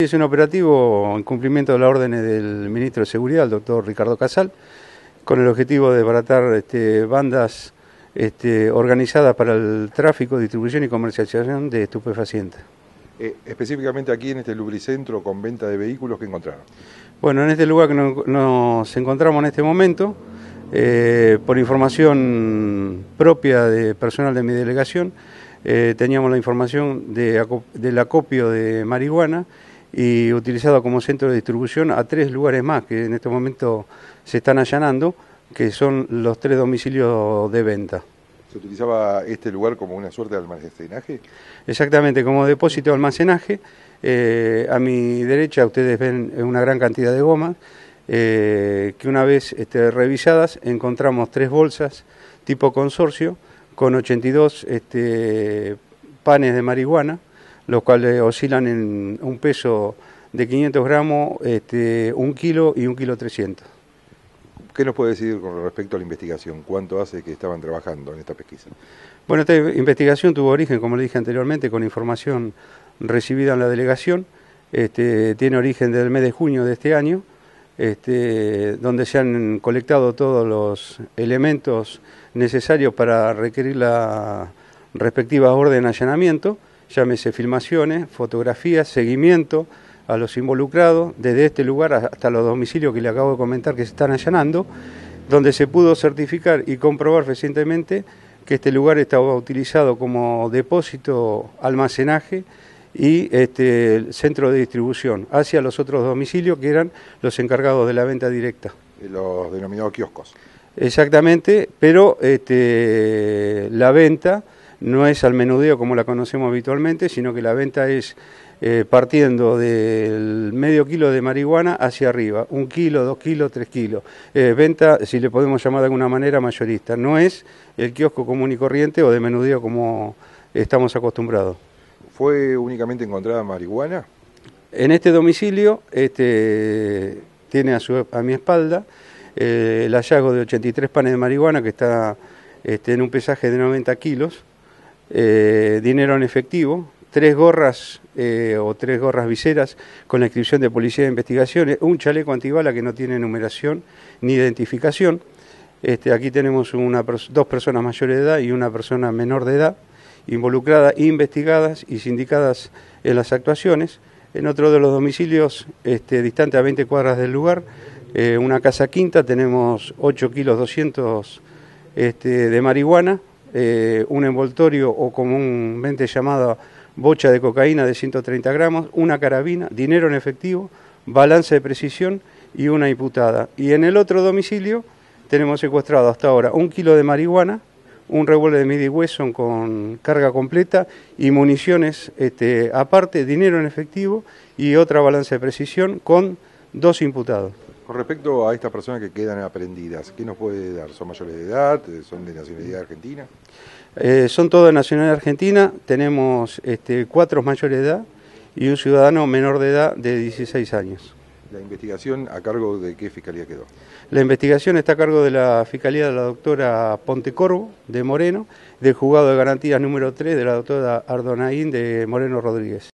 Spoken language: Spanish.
Es un operativo en cumplimiento de las órdenes del ministro de Seguridad, el doctor Ricardo Casal, con el objetivo de desbaratar este, bandas este, organizadas para el tráfico, distribución y comercialización de estupefacientes. Eh, específicamente aquí en este lubricentro con venta de vehículos, ¿qué encontraron? Bueno, en este lugar que nos encontramos en este momento, eh, por información propia de personal de mi delegación, eh, teníamos la información del acopio de marihuana y utilizado como centro de distribución a tres lugares más que en este momento se están allanando, que son los tres domicilios de venta. ¿Se utilizaba este lugar como una suerte de almacenaje? Exactamente, como depósito de almacenaje. Eh, a mi derecha ustedes ven una gran cantidad de gomas, eh, que una vez este, revisadas encontramos tres bolsas tipo consorcio con 82 este, panes de marihuana, los cuales eh, oscilan en un peso de 500 gramos, este, un kilo y un kilo 300. ¿Qué nos puede decir con respecto a la investigación? ¿Cuánto hace que estaban trabajando en esta pesquisa? Bueno, esta investigación tuvo origen, como le dije anteriormente, con información recibida en la delegación. Este, tiene origen del mes de junio de este año, este, donde se han colectado todos los elementos necesarios para requerir la respectiva orden de allanamiento llámese filmaciones, fotografías, seguimiento a los involucrados desde este lugar hasta los domicilios que le acabo de comentar que se están allanando, donde se pudo certificar y comprobar recientemente que este lugar estaba utilizado como depósito, almacenaje y este, centro de distribución hacia los otros domicilios que eran los encargados de la venta directa. Los denominados kioscos. Exactamente, pero este, la venta no es al menudeo como la conocemos habitualmente, sino que la venta es eh, partiendo del medio kilo de marihuana hacia arriba, un kilo, dos kilos, tres kilos. Eh, venta, si le podemos llamar de alguna manera, mayorista. No es el kiosco común y corriente o de menudeo como estamos acostumbrados. ¿Fue únicamente encontrada marihuana? En este domicilio este, tiene a, su, a mi espalda eh, el hallazgo de 83 panes de marihuana que está este, en un pesaje de 90 kilos. Eh, dinero en efectivo, tres gorras eh, o tres gorras viseras con la inscripción de policía de investigaciones, un chaleco antibala que no tiene numeración ni identificación. Este, aquí tenemos dos personas mayores de edad y una persona menor de edad involucradas, investigadas y sindicadas en las actuaciones. En otro de los domicilios, este, distante a 20 cuadras del lugar, eh, una casa quinta, tenemos 8 kilos 200 este, de marihuana, eh, un envoltorio o comúnmente llamada bocha de cocaína de 130 gramos, una carabina, dinero en efectivo, balanza de precisión y una imputada. Y en el otro domicilio tenemos secuestrado hasta ahora un kilo de marihuana, un revólver de Midi Wesson con carga completa y municiones este, aparte, dinero en efectivo y otra balanza de precisión con dos imputados respecto a estas personas que quedan aprendidas, ¿qué nos puede dar? ¿Son mayores de edad? Eh, ¿Son de nacionalidad argentina? Eh, son todos nacionalidad argentina, tenemos este, cuatro mayores de edad y un ciudadano menor de edad de 16 años. ¿La investigación a cargo de qué fiscalía quedó? La investigación está a cargo de la fiscalía de la doctora Pontecorvo de Moreno, del juzgado de garantías número 3 de la doctora Ardonaín de Moreno Rodríguez.